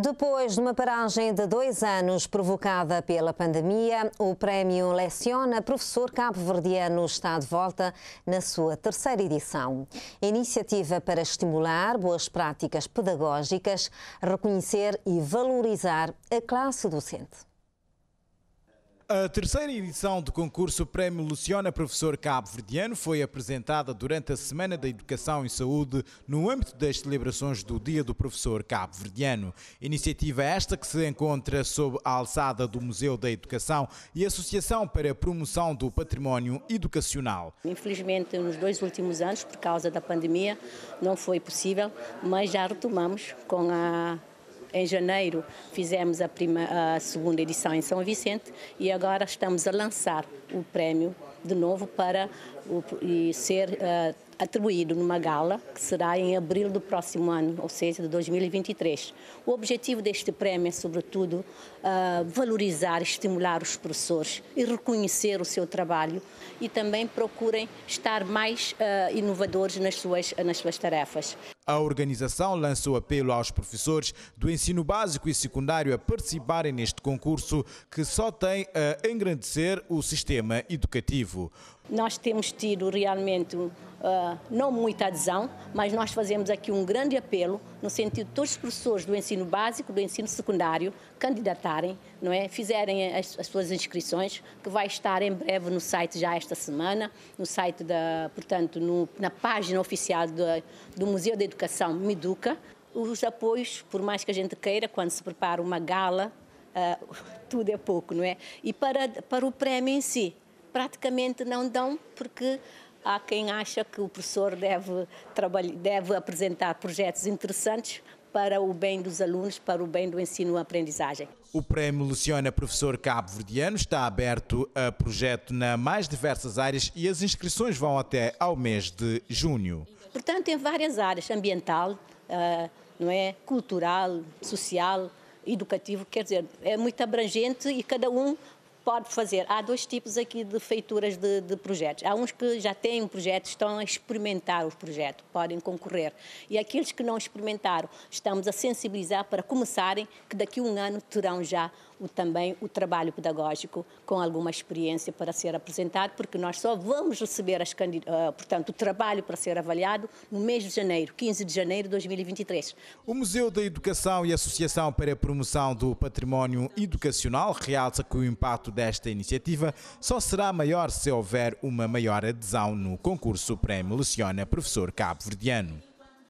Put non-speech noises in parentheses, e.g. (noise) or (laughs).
Depois de uma paragem de dois anos provocada pela pandemia, o Prémio Leciona Professor Cabo-Verdiano está de volta na sua terceira edição. Iniciativa para estimular boas práticas pedagógicas, reconhecer e valorizar a classe docente. A terceira edição do concurso Prémio Luciana Professor Cabo Verdiano foi apresentada durante a Semana da Educação e Saúde no âmbito das celebrações do Dia do Professor Cabo Verdiano. Iniciativa esta que se encontra sob a alçada do Museu da Educação e Associação para a Promoção do Património Educacional. Infelizmente, nos dois últimos anos, por causa da pandemia, não foi possível, mas já retomamos com a em janeiro fizemos a, prima, a segunda edição em São Vicente e agora estamos a lançar o prémio de novo para o, ser uh, atribuído numa gala que será em abril do próximo ano, ou seja, de 2023. O objetivo deste prémio é, sobretudo, ah, valorizar, estimular os professores e reconhecer o seu trabalho e também procurem estar mais ah, inovadores nas suas, nas suas tarefas. A organização lançou apelo aos professores do ensino básico e secundário a participarem neste concurso que só tem a engrandecer o sistema educativo. Nós temos tido realmente Uh, não muita adesão, mas nós fazemos aqui um grande apelo no sentido de todos os professores do ensino básico, do ensino secundário, candidatarem, não é? fizerem as, as suas inscrições, que vai estar em breve no site já esta semana, no site da, portanto, no, na página oficial do, do Museu da Educação Meduca. Os apoios, por mais que a gente queira, quando se prepara uma gala, uh, (laughs) tudo é pouco, não é? E para, para o prémio em si, praticamente não dão, porque há quem acha que o professor deve, deve apresentar projetos interessantes para o bem dos alunos, para o bem do ensino-aprendizagem. O Prémio Luciana Professor Cabo Verdiano está aberto a projeto na mais diversas áreas e as inscrições vão até ao mês de junho. Portanto, em várias áreas, ambiental, ah, não é, cultural, social, educativo, quer dizer, é muito abrangente e cada um pode fazer. Há dois tipos aqui de feituras de, de projetos. Há uns que já têm um projeto estão a experimentar os projetos, podem concorrer. E aqueles que não experimentaram, estamos a sensibilizar para começarem, que daqui a um ano terão já o, também o trabalho pedagógico com alguma experiência para ser apresentado, porque nós só vamos receber as eh, portanto, o trabalho para ser avaliado no mês de janeiro, 15 de janeiro de 2023. O Museu da Educação e Associação para a Promoção do Património Educacional realça que o impacto desta iniciativa só será maior se houver uma maior adesão no concurso Prémio Leciona Professor Cabo Verdiano.